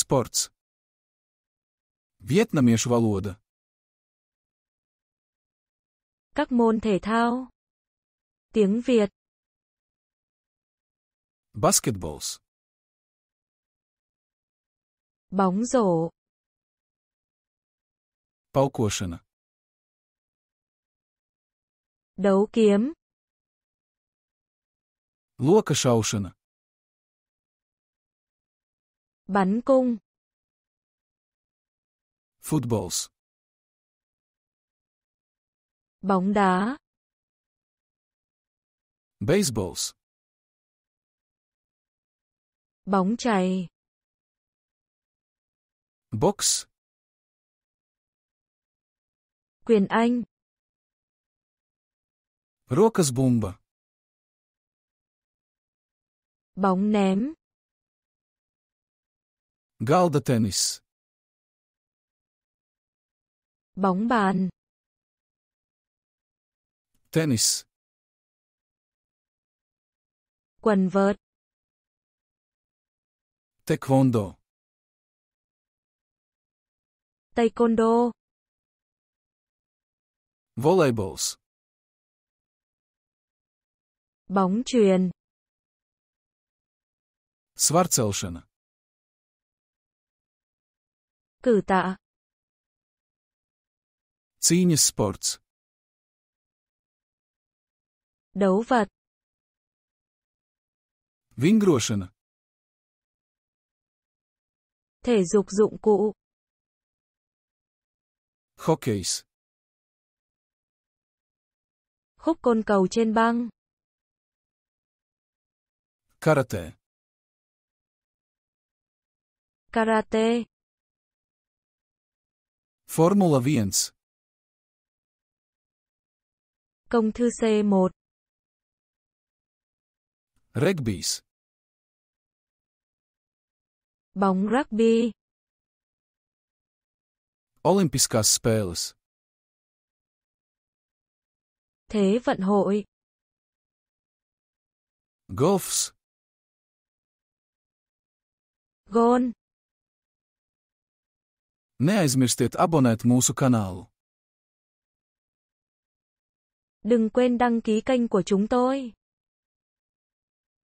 Sports. Vietnamiešu valoda. Các môn thể thao. Tiếng Việt. Basketballs. Bóng rổ. Paukošana. Đấu kiếm. Loka šaušana. Bắn cung. Footballs. Bóng đá. Baseballs. Bóng chày. Box. Quyền Anh. Rokasbomba. Bóng ném. Galda tennis. Bóng bàn. Tennis. Quần vợt. Taekwondo. Taekwondo. Volleyballs. Bóng chuyền. Schwarzelschana. Cử tạ. Ține sports. Đấu vật. Vingrošana. Thể dục dụng cụ. Hockeys. Khúc côn cầu trên băng. Karate. Karate. Formula Viens. Công thư C1. Regbys. Bóng rugby. Olimpiskās spēles. Thế vận hội. Golfs. Gôn. Neaizmirstiet abonēt mūsu kanālu. Đừng quên đăng ký kênh của chúng tôi.